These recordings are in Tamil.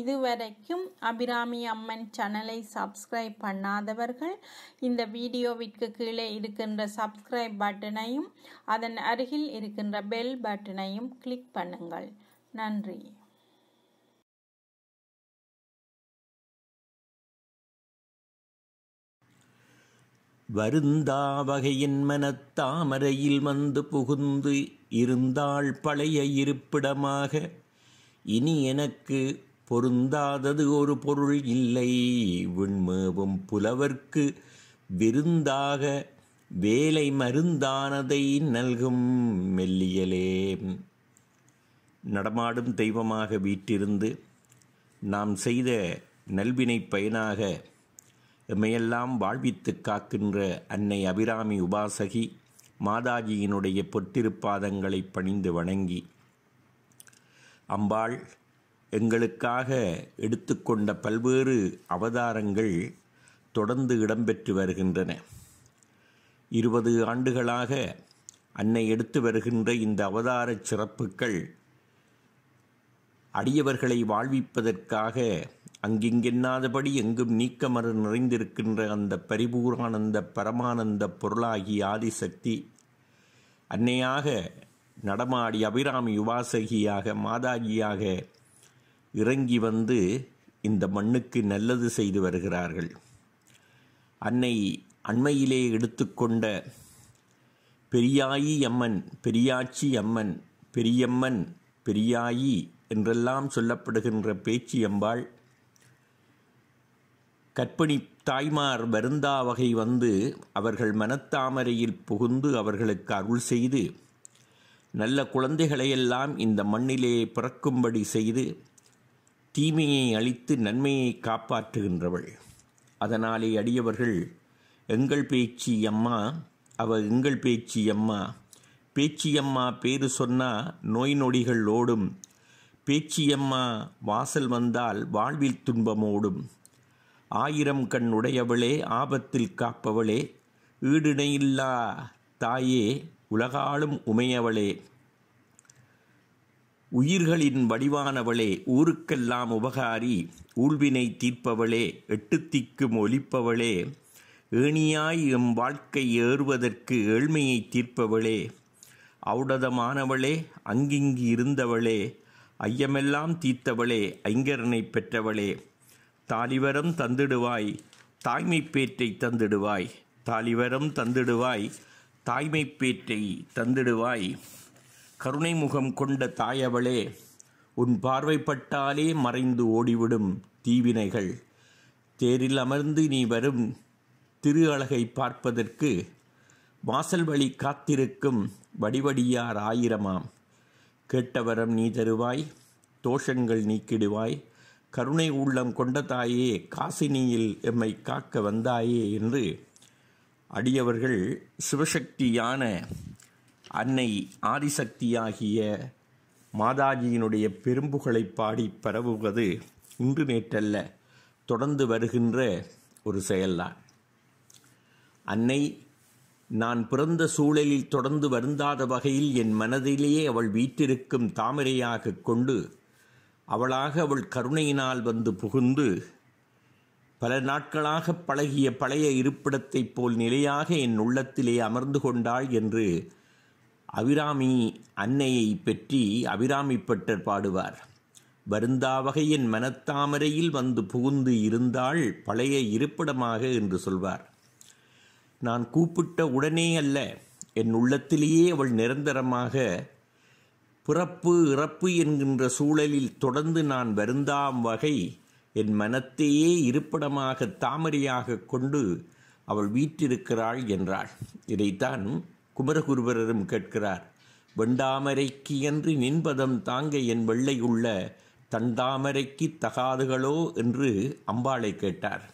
இதுவரைக்கும் அபிராமி அம்மன் சேனலை சப்ஸ்கிரைப் பண்ணாதவர்கள் இந்த வீடியோவிற்கு கீழே இருக்கின்ற சப்ஸ்கிரைப் பட்டனையும் அதன் அருகில் இருக்கின்ற பெல் பட்டனையும் கிளிக் பண்ணுங்கள் நன்றி வருந்தா வகையின் மனத்தாமரையில் வந்து புகுந்து இருந்தாள் பழைய இருப்பிடமாக இனி எனக்கு பொருந்தாதது ஒரு பொருள் இல்லை விண்மேவும் புலவர்க்கு விருந்தாக வேலை மருந்தானதை நல்கும் மெல்லியலே நடமாடும் தெய்வமாக வீற்றிருந்து நாம் செய்த நல்வினை பயனாக எம்மையெல்லாம் வாழ்வித்து காக்கின்ற அன்னை அபிராமி உபாசகி மாதாஜியினுடைய பொற்றிருப்பாதங்களை பணிந்து வணங்கி அம்பாள் எங்களுக்காக எடுத்துக்கொண்ட பல்வேறு அவதாரங்கள் தொடர்ந்து இடம்பெற்று வருகின்றன இருபது ஆண்டுகளாக அன்னை எடுத்து வருகின்ற இந்த அவதார சிறப்புகள் அடியவர்களை வாழ்விப்பதற்காக அங்கிங்கென்னாதபடி எங்கும் நீக்கமறு நிறைந்திருக்கின்ற அந்த பரிபூரானந்த பரமானந்த பொருளாகி ஆதிசக்தி அன்னையாக நடமாடி அபிராமி உபாசகியாக மாதாஜியாக இறங்கி வந்து இந்த மண்ணுக்கு நல்லது செய்து வருகிறார்கள் அன்னை அண்மையிலே எடுத்துக்கொண்ட பெரியாயி அம்மன் பெரியாச்சி அம்மன் பெரியம்மன் பெரியாயி என்றெல்லாம் சொல்லப்படுகின்ற பேச்சு அம்பாள் கற்பிணி தாய்மார் வருந்தா வகை வந்து அவர்கள் மனத்தாமரையில் புகுந்து அவர்களுக்கு அருள் செய்து நல்ல குழந்தைகளையெல்லாம் இந்த மண்ணிலே பிறக்கும்படி செய்து தீமையை அழித்து நன்மையை காப்பாற்றுகின்றவள் அதனாலே அடியவர்கள் எங்கள் பேச்சி அம்மா அவ எங்கள் பேச்சி அம்மா பேச்சியம்மா பேரு சொன்னால் நோய் நொடிகள் ஓடும் பேச்சியம்மா வாசல் வந்தால் வாழ்வில் துன்பமோடும் ஆயிரம் கண் உடையவளே ஆபத்தில் காப்பவளே ஈடுணையில்லா தாயே உலகாலும் உமையவளே உயிர்களின் வடிவானவளே ஊருக்கெல்லாம் உபகாரி ஊழ்வினை தீர்ப்பவளே எட்டுத்திக்கும் ஒலிப்பவளே ஏணியாய் எம் வாழ்க்கை ஏறுவதற்கு ஏழ்மையை தீர்ப்பவளே அவுடதமானவளே அங்கிங்கு இருந்தவளே ஐயமெல்லாம் தீர்த்தவளே ஐங்கரனை பெற்றவளே தாலிவரம் தந்திடுவாய் தாய்மை பேற்றை தந்திடுவாய் தாலிவரம் தந்திடுவாய் தாய்மை பேற்றை தந்திடுவாய் கருணை முகம் கொண்ட தாயவளே உன் பார்வைப்பட்டாலே மறைந்து ஓடிவிடும் தீவினைகள் தேரில் அமர்ந்து நீ வரும் திரு அழகை பார்ப்பதற்கு வாசல் வழி காத்திருக்கும் வடிவடியார் ஆயிரமாம் கேட்டவரம் நீ தருவாய் தோஷங்கள் நீக்கிடுவாய் கருணை உள்ளம் கொண்ட தாயே காசினியில் எம்மை காக்க வந்தாயே என்று அடியவர்கள் சிவசக்தியான அன்னை ஆதிசக்தியாகிய மாதாஜியினுடைய பெரும்புகளை பாடி பரவுவது இன்று நேற்றல்ல தொடர்ந்து வருகின்ற ஒரு செயல்தான் அன்னை நான் பிறந்த சூழலில் தொடர்ந்து வருந்தாத வகையில் என் மனதிலேயே அவள் வீற்றிருக்கும் தாமரையாக கொண்டு அவளாக அவள் கருணையினால் வந்து புகுந்து பல நாட்களாக பழகிய பழைய இருப்பிடத்தைப் போல் நிலையாக என் உள்ளத்திலே அமர்ந்து கொண்டாள் என்று அபிராமி அன்னையை பெற்றி அபிராமி பட்டர் பாடுவார் வருந்தாவகையின் மனத்தாமரையில் வந்து புகுந்து இருந்தாள் பழைய இருப்பிடமாக என்று சொல்வார் நான் கூப்பிட்ட உடனே அல்ல என் உள்ளத்திலேயே அவள் நிரந்தரமாக பிறப்பு இறப்பு என்கின்ற சூழலில் தொடர்ந்து நான் வருந்தாம் வகை என் மனத்தையே இருப்பிடமாக தாமரையாக கொண்டு அவள் வீற்றிருக்கிறாள் என்றாள் இதைத்தான் குமரகுருபரரும் கேட்கிறார் வெண்டாமரைக்கு என்று நின்பதம் தாங்க என் வெள்ளை உள்ள தண்டாமரைக்கு தகாதுகளோ என்று அம்பாளை கேட்டார்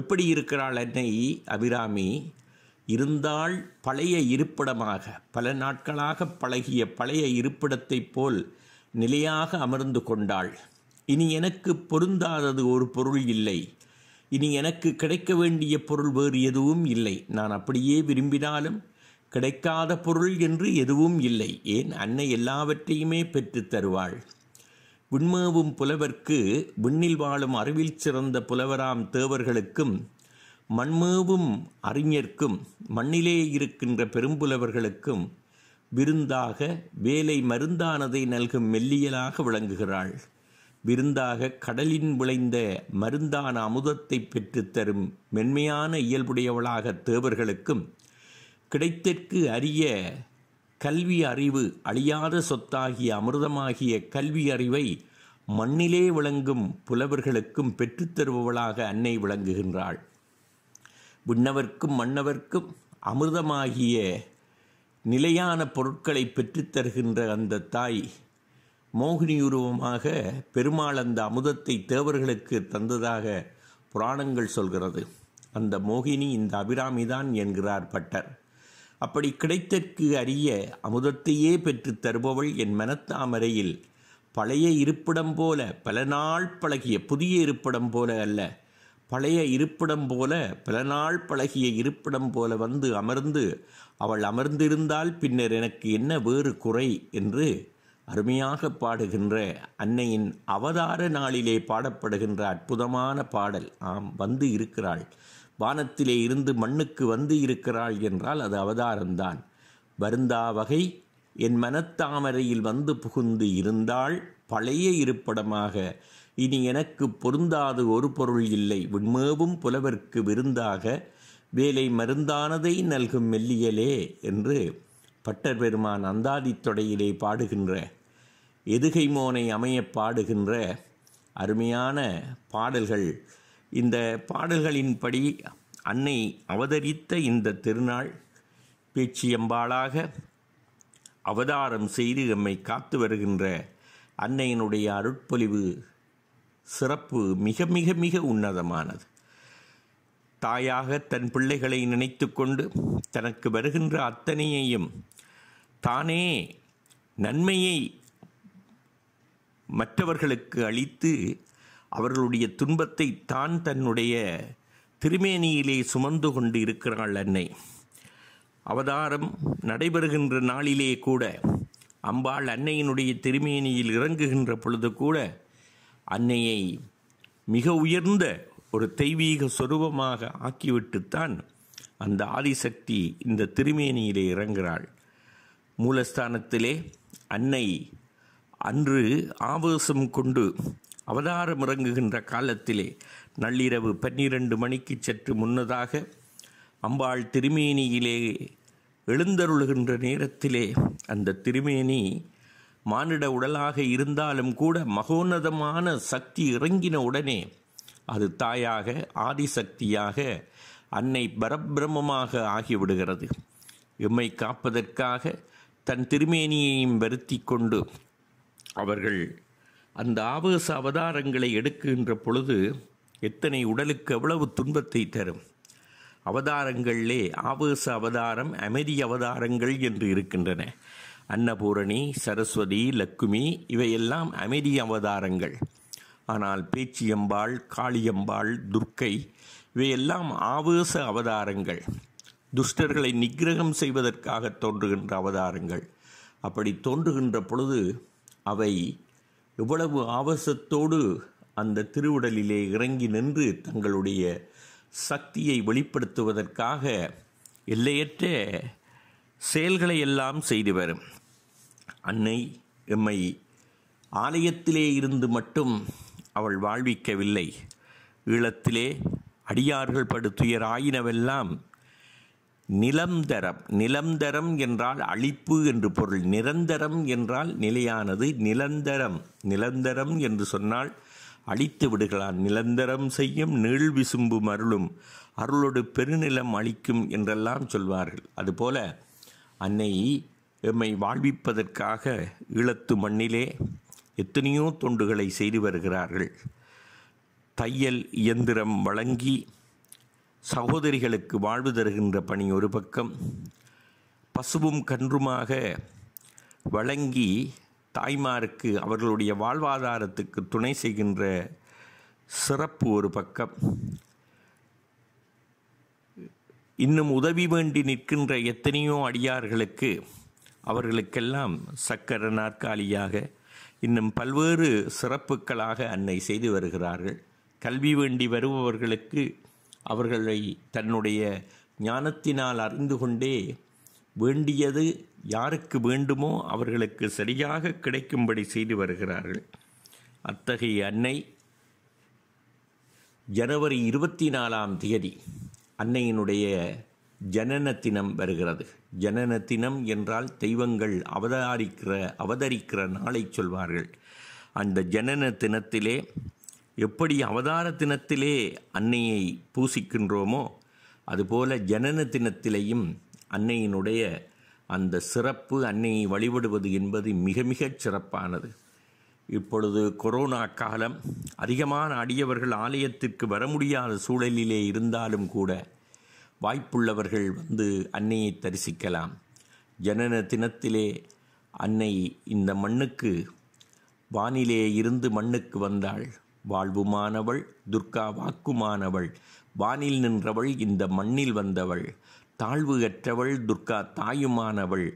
எப்படி இருக்கிறாள் என்னை அபிராமி இருந்தால் பழைய இருப்பிடமாக பல நாட்களாக பழகிய பழைய இருப்பிடத்தைப் போல் நிலையாக அமர்ந்து கொண்டாள் இனி எனக்கு பொருந்தாதது ஒரு பொருள் இல்லை இனி எனக்கு கிடைக்க வேண்டிய பொருள் வேறு எதுவும் இல்லை நான் அப்படியே விரும்பினாலும் கிடைக்காத பொருள் என்று எதுவும் இல்லை ஏன் அன்னை எல்லாவற்றையுமே பெற்றுத் தருவாள் விண்மேவும் புலவர்க்கு விண்ணில் வாழும் அறிவில் சிறந்த புலவராம் தேவர்களுக்கும் மண்மேவும் அறிஞர்க்கும் மண்ணிலே இருக்கின்ற பெரும்புலவர்களுக்கும் விருந்தாக வேலை மருந்தானதை நல்கும் மெல்லியலாக விளங்குகிறாள் விருந்தாக கடலின் விளைந்த மருந்தான அமுதத்தை பெற்றுத்தரும் மென்மையான இயல்புடையவளாக தேவர்களுக்கும் கிடைத்திற்கு அறிய கல்வி அறிவு அழியாத சொத்தாகிய அமிர்தமாகிய கல்வி அறிவை மண்ணிலே விளங்கும் புலவர்களுக்கும் பெற்றுத்தருபவளாக அன்னை விளங்குகின்றாள் விண்ணவர்க்கும் மன்னவர்க்கும் அமிர்தமாகிய நிலையான பொருட்களை பெற்றுத்தருகின்ற அந்த தாய் மோகினியுருவமாக பெருமாள் அந்த அமுதத்தை தேவர்களுக்கு தந்ததாக புராணங்கள் சொல்கிறது அந்த மோகினி இந்த அபிராமிதான் என்கிறார் பட்டர் அப்படி கிடைத்தற்கு அறிய அமுதத்தையே பெற்றுத் தருபவள் என் மனத்தாமரையில் பழைய இருப்பிடம் போல பல நாள் பழகிய புதிய இருப்பிடம் போல அல்ல பழைய இருப்பிடம் போல பல நாள் பழகிய இருப்பிடம் போல வந்து அமர்ந்து அவள் அமர்ந்திருந்தால் பின்னர் எனக்கு என்ன வேறு குறை என்று அருமையாக பாடுகின்ற அன்னையின் அவதார நாளிலே பாடப்படுகின்ற அற்புதமான பாடல் ஆம் வந்து இருக்கிறாள் வானத்திலே இருந்து மண்ணுக்கு வந்து இருக்கிறாள் என்றால் அது அவதாரம்தான் வருந்தா வகை என் மனத்தாமரையில் வந்து புகுந்து இருந்தாள் பழைய இருப்படமாக இனி எனக்கு பொருந்தாது ஒரு பொருள் இல்லை விண்மேவும் புலவர்க்கு விருந்தாக வேலை மருந்தானதை நல்கும் மெல்லியலே என்று பட்டர் பெருமான் தொடையிலே பாடுகின்ற எதுகை மோனை அமைய பாடுகின்ற அருமையான பாடல்கள் இந்த பாடல்களின்படி அன்னை அவதரித்த இந்த திருநாள் பேச்சியம்பாளாக அவதாரம் செய்து எம்மை காத்து வருகின்ற அன்னையினுடைய அருட்பொழிவு சிறப்பு மிக மிக மிக உன்னதமானது தாயாக தன் பிள்ளைகளை நினைத்து கொண்டு தனக்கு வருகின்ற அத்தனையையும் தானே நன்மையை மற்றவர்களுக்கு அளித்து அவர்களுடைய துன்பத்தை தான் தன்னுடைய திருமேனியிலே சுமந்து கொண்டு இருக்கிறாள் அன்னை அவதாரம் நடைபெறுகின்ற நாளிலே கூட அம்பாள் அன்னையினுடைய திருமேனியில் இறங்குகின்ற பொழுது கூட அன்னையை மிக உயர்ந்த ஒரு தெய்வீக சொரூபமாக ஆக்கிவிட்டுத்தான் அந்த ஆதிசக்தி இந்த திருமேனியிலே இறங்குகிறாள் மூலஸ்தானத்திலே அன்னை அன்று ஆவேசம் கொண்டு அவதாரம் இறங்குகின்ற காலத்திலே நள்ளிரவு பன்னிரண்டு மணிக்கு சற்று முன்னதாக அம்பாள் திருமேனியிலே எழுந்தருளுகின்ற நேரத்திலே அந்த திருமேனி மானிட உடலாக இருந்தாலும் கூட மகோன்னதமான சக்தி இறங்கின உடனே அது தாயாக ஆதிசக்தியாக அன்னை பரபிரமமாக ஆகிவிடுகிறது எம்மை காப்பதற்காக தன் திருமேனியையும் வருத்தி கொண்டு அவர்கள் அந்த ஆபாச அவதாரங்களை எடுக்கின்ற பொழுது எத்தனை உடலுக்கு எவ்வளவு துன்பத்தை தரும் அவதாரங்களிலே ஆபாச அவதாரம் அமைதி அவதாரங்கள் என்று இருக்கின்றன அன்னபூரணி சரஸ்வதி லக்குமி இவையெல்லாம் அமைதி அவதாரங்கள் ஆனால் பேச்சியம்பாள் காளியம்பாள் துர்க்கை இவையெல்லாம் ஆவேச அவதாரங்கள் துஷ்டர்களை நிகிரகம் செய்வதற்காக தோன்றுகின்ற அவதாரங்கள் அப்படி தோன்றுகின்ற பொழுது அவை எவ்வளவு ஆவசத்தோடு அந்த திருவுடலிலே இறங்கி நின்று தங்களுடைய சக்தியை வெளிப்படுத்துவதற்காக எல்லையற்ற செயல்களை எல்லாம் செய்து வரும் அன்னை எம்மை ஆலயத்திலே இருந்து மட்டும் அவள் வாழ்விக்கவில்லை ஈழத்திலே அடியார்கள் படுத்துயர் ஆயினவெல்லாம் நிலந்தரம் நிலந்தரம் என்றால் அழிப்பு என்று பொருள் நிரந்தரம் என்றால் நிலையானது நிலந்தரம் நிலந்தரம் என்று சொன்னால் அழித்து விடுகிறான் நிலந்தரம் செய்யும் நீள் விசும்பும் அருளும் அருளோடு பெருநிலம் அளிக்கும் என்றெல்லாம் சொல்வார்கள் அதுபோல அன்னை எம்மை வாழ்விப்பதற்காக ஈழத்து மண்ணிலே எத்தனையோ தொண்டுகளை செய்து வருகிறார்கள் தையல் இயந்திரம் வழங்கி சகோதரிகளுக்கு வாழ்வு தருகின்ற பணி ஒரு பக்கம் பசுவும் கன்றுமாக வழங்கி தாய்மாருக்கு அவர்களுடைய வாழ்வாதாரத்துக்கு துணை செய்கின்ற சிறப்பு ஒரு பக்கம் இன்னும் உதவி வேண்டி நிற்கின்ற எத்தனையோ அடியார்களுக்கு அவர்களுக்கெல்லாம் சக்கர நாற்காலியாக இன்னும் பல்வேறு சிறப்புகளாக அன்னை செய்து வருகிறார்கள் கல்வி வேண்டி வருபவர்களுக்கு அவர்களை தன்னுடைய ஞானத்தினால் அறிந்து கொண்டே வேண்டியது யாருக்கு வேண்டுமோ அவர்களுக்கு சரியாக கிடைக்கும்படி செய்து வருகிறார்கள் அத்தகைய அன்னை ஜனவரி இருபத்தி நாலாம் தேதி அன்னையினுடைய ஜனன தினம் வருகிறது ஜனன தினம் என்றால் தெய்வங்கள் அவதாரிக்கிற அவதரிக்கிற நாளை சொல்வார்கள் அந்த ஜனன தினத்திலே எப்படி அவதார தினத்திலே அன்னையை பூசிக்கின்றோமோ அதுபோல ஜனன தினத்திலேயும் அன்னையினுடைய அந்த சிறப்பு அன்னையை வழிபடுவது என்பது மிக மிகச் சிறப்பானது இப்பொழுது கொரோனா காலம் அதிகமான அடியவர்கள் ஆலயத்திற்கு வர முடியாத சூழலிலே இருந்தாலும் கூட வாய்ப்புள்ளவர்கள் வந்து அன்னையை தரிசிக்கலாம் ஜனன தினத்திலே அன்னை இந்த மண்ணுக்கு வானிலே இருந்து மண்ணுக்கு வந்தாள் வாழ்வுமானவள் துர்கா வாக்குமானவள் வானில் நின்றவள் இந்த மண்ணில் வந்தவள் தாழ்வு அற்றவள் துர்கா தாயுமானவள்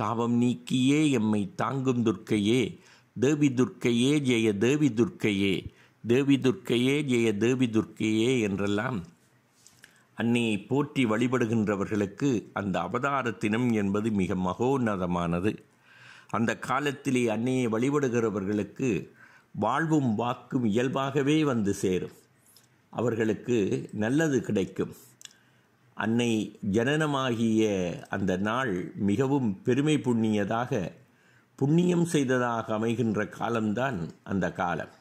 தாவம் நீக்கியே எம்மை தாங்கும் துர்க்கையே தேவி துர்க்கையே ஜெய தேவி துர்க்கையே தேவி துர்க்கையே ஜெய தேவி துர்க்கையே என்றெல்லாம் அன்னையை போற்றி வழிபடுகின்றவர்களுக்கு அந்த அவதார தினம் என்பது மிக மகோன்னதமானது அந்த காலத்திலே அன்னையை வழிபடுகிறவர்களுக்கு வாழ்வும் வாக்கும் இயல்பாகவே வந்து சேரும் அவர்களுக்கு நல்லது கிடைக்கும் அன்னை ஜனனமாகிய அந்த நாள் மிகவும் பெருமை புண்ணியதாக புண்ணியம் செய்ததாக அமைகின்ற காலம்தான் அந்த காலம்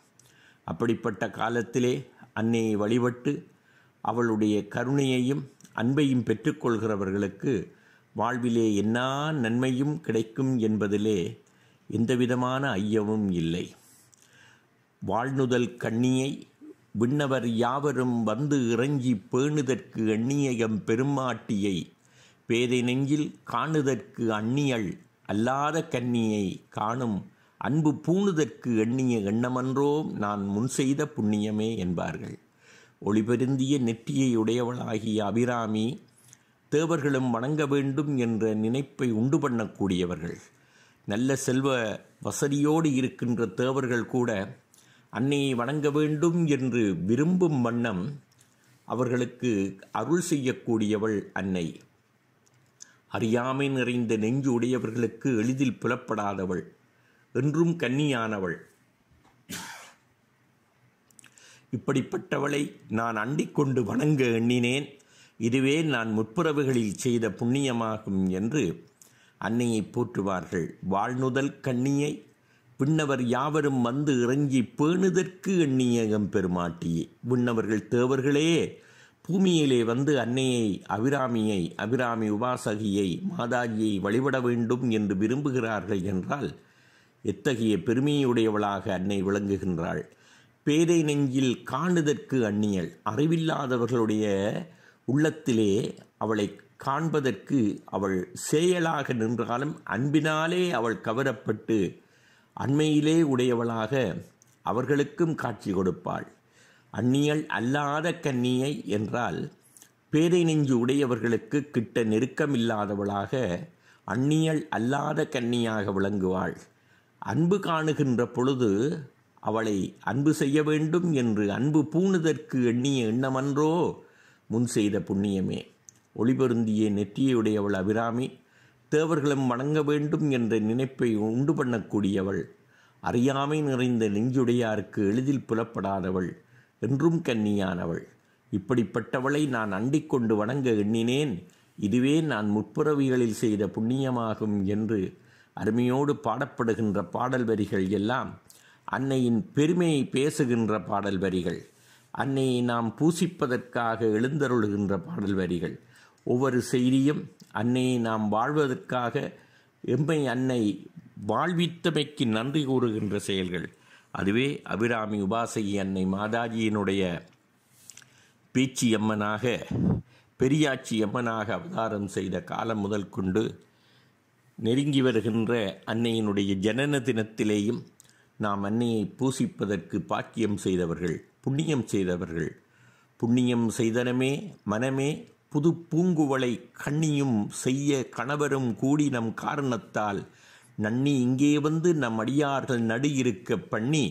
அப்படிப்பட்ட காலத்திலே அன்னையை வழிபட்டு அவளுடைய கருணையையும் அன்பையும் பெற்றுக்கொள்கிறவர்களுக்கு வாழ்விலே என்ன நன்மையும் கிடைக்கும் என்பதிலே எந்தவிதமான ஐயமும் இல்லை வாழ்நுதல் கண்ணியை விண்ணவர் யாவரும் வந்து இறங்கி பேணுதற்கு எண்ணியகம் பெருமாட்டியை பேதை நெஞ்சில் காணுதற்கு அந்நியள் அல்லாத கன்னியை காணும் அன்பு பூணுதற்கு எண்ணிய எண்ணமன்றோ நான் முன் செய்த புண்ணியமே என்பார்கள் ஒளிபெருந்திய நெற்றியை உடையவளாகிய அபிராமி தேவர்களும் வணங்க வேண்டும் என்ற நினைப்பை உண்டு பண்ணக்கூடியவர்கள் நல்ல செல்வ வசதியோடு இருக்கின்ற தேவர்கள் கூட அன்னையை வணங்க வேண்டும் என்று விரும்பும் வண்ணம் அவர்களுக்கு அருள் செய்யக்கூடியவள் அன்னை அறியாமை நிறைந்த நெஞ்சு உடையவர்களுக்கு எளிதில் புலப்படாதவள் என்றும் கன்னியானவள் இப்படிப்பட்டவளை நான் அண்டிக்கொண்டு வணங்க எண்ணினேன் இதுவே நான் முற்புறவுகளில் செய்த புண்ணியமாகும் என்று அன்னையை போற்றுவார்கள் வாழ்நுதல் கண்ணியை விண்ணவர் யாவரும் வந்து இறங்கி பேணுதற்கு எண்ணியகம் பெருமாட்டியே விண்ணவர்கள் தேவர்களே பூமியிலே வந்து அன்னையை அபிராமியை அபிராமி உபாசகியை மாதாஜியை வழிபட வேண்டும் என்று விரும்புகிறார்கள் என்றால் எத்தகைய பெருமையுடையவளாக அன்னை விளங்குகின்றாள் பேதை நெஞ்சில் காணுதற்கு அந்நியல் அறிவில்லாதவர்களுடைய உள்ளத்திலே அவளை காண்பதற்கு அவள் செயலாக நின்றாலும் அன்பினாலே அவள் கவரப்பட்டு அண்மையிலே உடையவளாக அவர்களுக்கும் காட்சி கொடுப்பாள் அந்நியல் அல்லாத கன்னியை என்றால் பேரை நெஞ்சு உடையவர்களுக்கு கிட்ட நெருக்கமில்லாதவளாக அந்நியல் அல்லாத கன்னியாக விளங்குவாள் அன்பு காணுகின்ற பொழுது அவளை அன்பு செய்ய வேண்டும் என்று அன்பு பூணுதற்கு எண்ணிய எண்ணமன்றோ முன் செய்த புண்ணியமே ஒளிபருந்திய நெற்றியுடையவள் அபிராமி தேவர்களும் வணங்க வேண்டும் என்ற நினைப்பை உண்டு பண்ணக்கூடியவள் அறியாமை நிறைந்த நெஞ்சுடையாருக்கு எளிதில் புலப்படாதவள் என்றும் கன்னியானவள் இப்படிப்பட்டவளை நான் அண்டிக்கொண்டு வணங்க எண்ணினேன் இதுவே நான் முற்புறவிகளில் செய்த புண்ணியமாகும் என்று அருமையோடு பாடப்படுகின்ற பாடல் வரிகள் எல்லாம் அன்னையின் பெருமையை பேசுகின்ற பாடல் வரிகள் அன்னையை நாம் பூசிப்பதற்காக எழுந்தருளுகின்ற பாடல் வரிகள் ஒவ்வொரு செய்தியும் அன்னையை நாம் வாழ்வதற்காக எம்மை அன்னை வாழ்வித்தமைக்கு நன்றி கூறுகின்ற செயல்கள் அதுவே அபிராமி உபாசகி அன்னை மாதாஜியினுடைய பேச்சி அம்மனாக பெரியாச்சி அம்மனாக அவதாரம் செய்த காலம் முதல் கொண்டு நெருங்கி வருகின்ற அன்னையினுடைய ஜனன தினத்திலேயும் நாம் அன்னையை பூசிப்பதற்கு பாக்கியம் செய்தவர்கள் புண்ணியம் செய்தவர்கள் புண்ணியம் செய்தனமே மனமே புது பூங்குவளை கண்ணியும் செய்ய கணவரும் கூடி நம் காரணத்தால் நன்னி இங்கே வந்து நம் அடியார்கள் நடு இருக்க பண்ணி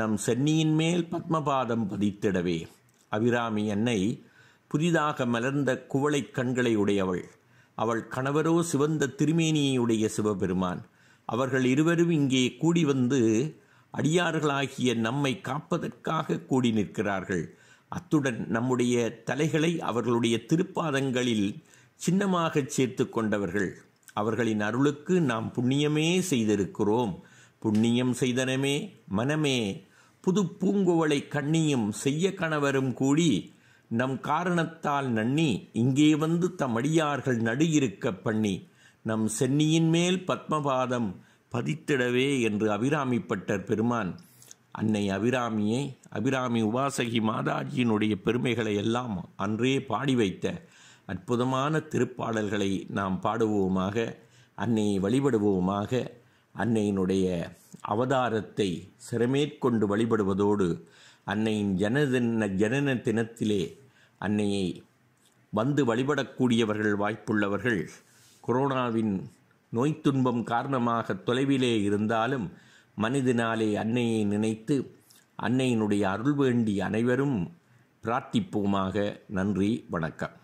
நம் சென்னியின் மேல் பத்மபாதம் பதித்திடவே அபிராமி என்னை புதிதாக மலர்ந்த குவளை கண்களை உடையவள் அவள் கணவரோ சிவந்த திருமேனியுடைய சிவபெருமான் அவர்கள் இருவரும் இங்கே கூடி வந்து அடியார்களாகிய நம்மை காப்பதற்காக கூடி நிற்கிறார்கள் அத்துடன் நம்முடைய தலைகளை அவர்களுடைய திருப்பாதங்களில் சின்னமாக சேர்த்து கொண்டவர்கள் அவர்களின் அருளுக்கு நாம் புண்ணியமே செய்திருக்கிறோம் புண்ணியம் செய்தனமே மனமே புது பூங்குவளை கண்ணியும் செய்ய கணவரும் கூடி நம் காரணத்தால் நன்னி இங்கே வந்து அடியார்கள் நடு இருக்க பண்ணி நம் சென்னியின் மேல் பத்மபாதம் பதித்திடவே என்று அபிராமிப்பட்டர் பெருமான் அன்னை அபிராமியை அபிராமி உபாசகி மாதாஜியினுடைய பெருமைகளை எல்லாம் அன்றே பாடி வைத்த அற்புதமான திருப்பாடல்களை நாம் பாடுவோமாக அன்னையை வழிபடுவோமாக அன்னையினுடைய அவதாரத்தை சிறமேற்கொண்டு வழிபடுவதோடு அன்னையின் ஜனதின ஜனன தினத்திலே அன்னையை வந்து வழிபடக்கூடியவர்கள் வாய்ப்புள்ளவர்கள் கொரோனாவின் நோய் துன்பம் காரணமாக தொலைவிலே இருந்தாலும் மனிதனாலே அன்னையை நினைத்து அன்னையினுடைய அருள் வேண்டி அனைவரும் பிரார்த்திப்போமாக நன்றி வணக்கம்